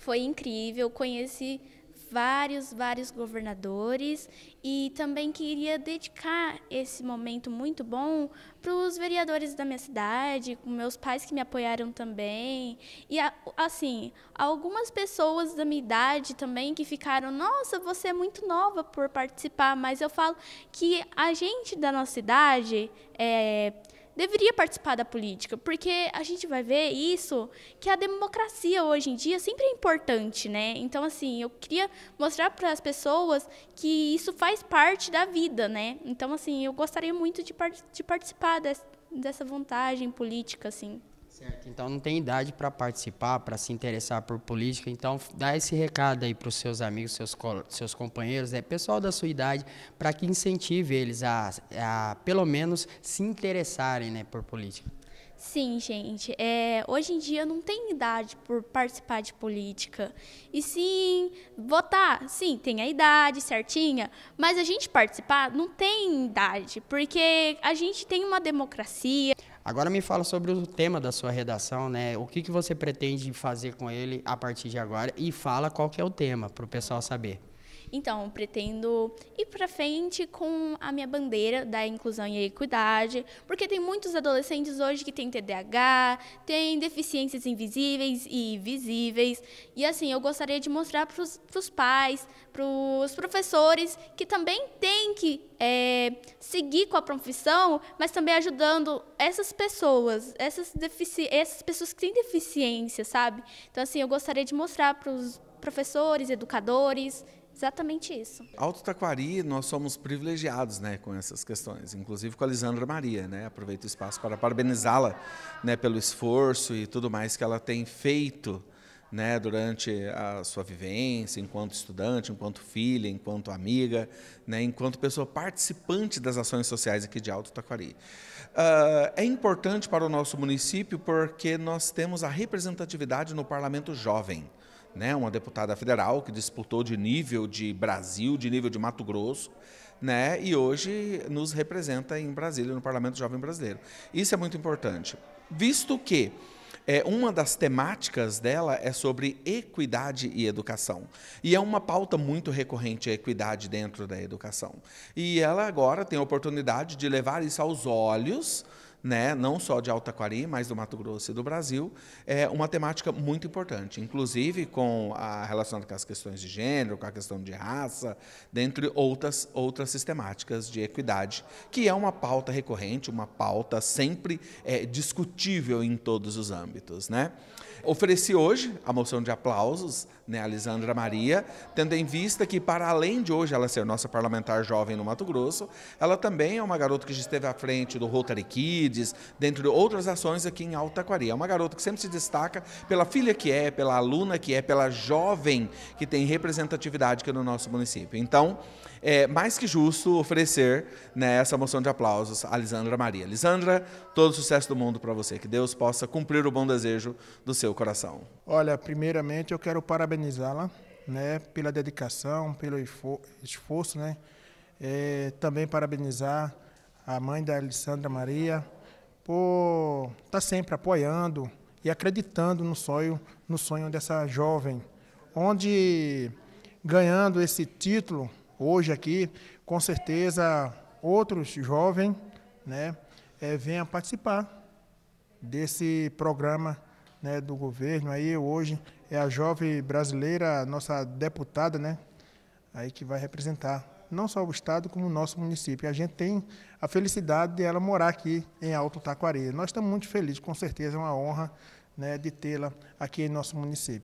Foi incrível, conheci vários, vários governadores e também queria dedicar esse momento muito bom para os vereadores da minha cidade, com meus pais que me apoiaram também. E, assim, algumas pessoas da minha idade também que ficaram, nossa, você é muito nova por participar, mas eu falo que a gente da nossa idade é, deveria participar da política, porque a gente vai ver isso que a democracia hoje em dia sempre é importante, né? Então assim, eu queria mostrar para as pessoas que isso faz parte da vida, né? Então assim, eu gostaria muito de, par de participar dessa vantagem política assim. Certo. Então não tem idade para participar, para se interessar por política. Então dá esse recado aí para os seus amigos, seus, seus companheiros, né, pessoal da sua idade, para que incentive eles a, a pelo menos se interessarem né, por política. Sim, gente. É, hoje em dia não tem idade por participar de política. E sim, votar, sim, tem a idade certinha, mas a gente participar não tem idade, porque a gente tem uma democracia. Agora me fala sobre o tema da sua redação, né? O que, que você pretende fazer com ele a partir de agora e fala qual que é o tema para o pessoal saber. Então, eu pretendo ir para frente com a minha bandeira da inclusão e equidade, porque tem muitos adolescentes hoje que têm TDAH, têm deficiências invisíveis e visíveis. E assim, eu gostaria de mostrar para os pais, para os professores, que também tem que é, seguir com a profissão, mas também ajudando essas pessoas, essas, essas pessoas que têm deficiência, sabe? Então, assim, eu gostaria de mostrar para os professores, educadores, Exatamente isso. Alto Taquari, nós somos privilegiados né, com essas questões, inclusive com a Lisandra Maria. Né? Aproveito o espaço para parabenizá-la né, pelo esforço e tudo mais que ela tem feito né, durante a sua vivência, enquanto estudante, enquanto filha, enquanto amiga, né, enquanto pessoa participante das ações sociais aqui de Alto Taquari. Uh, é importante para o nosso município porque nós temos a representatividade no Parlamento Jovem né, uma deputada federal que disputou de nível de Brasil, de nível de Mato Grosso, né, e hoje nos representa em Brasília, no Parlamento Jovem Brasileiro. Isso é muito importante, visto que é, uma das temáticas dela é sobre equidade e educação. E é uma pauta muito recorrente a equidade dentro da educação. E ela agora tem a oportunidade de levar isso aos olhos né, não só de Altaquari, mas do Mato Grosso e do Brasil, é uma temática muito importante, inclusive com a relacionada com as questões de gênero, com a questão de raça, dentre outras, outras sistemáticas de equidade, que é uma pauta recorrente, uma pauta sempre é, discutível em todos os âmbitos. Né? Ofereci hoje a moção de aplausos né, a Lisandra Maria, tendo em vista que, para além de hoje ela ser nossa parlamentar jovem no Mato Grosso, ela também é uma garota que já esteve à frente do Rotary Kid Kids, dentre outras ações aqui em Alta Altaquari. É uma garota que sempre se destaca pela filha que é, pela aluna que é, pela jovem que tem representatividade aqui no nosso município. Então, é mais que justo oferecer né, essa moção de aplausos a Lisandra Maria. Lisandra, todo sucesso do mundo para você. Que Deus possa cumprir o bom desejo do seu coração. Olha, primeiramente eu quero parabenizá-la né, pela dedicação, pelo esforço, né? É, também parabenizar a mãe da Alessandra Maria, por estar tá sempre apoiando e acreditando no sonho, no sonho dessa jovem, onde ganhando esse título hoje aqui, com certeza outros jovens, né, é, venham participar desse programa né, do governo. Aí hoje é a jovem brasileira, nossa deputada, né, aí que vai representar não só o Estado, como o nosso município. A gente tem a felicidade de ela morar aqui em Alto Taquari. Nós estamos muito felizes, com certeza é uma honra né, de tê-la aqui em nosso município.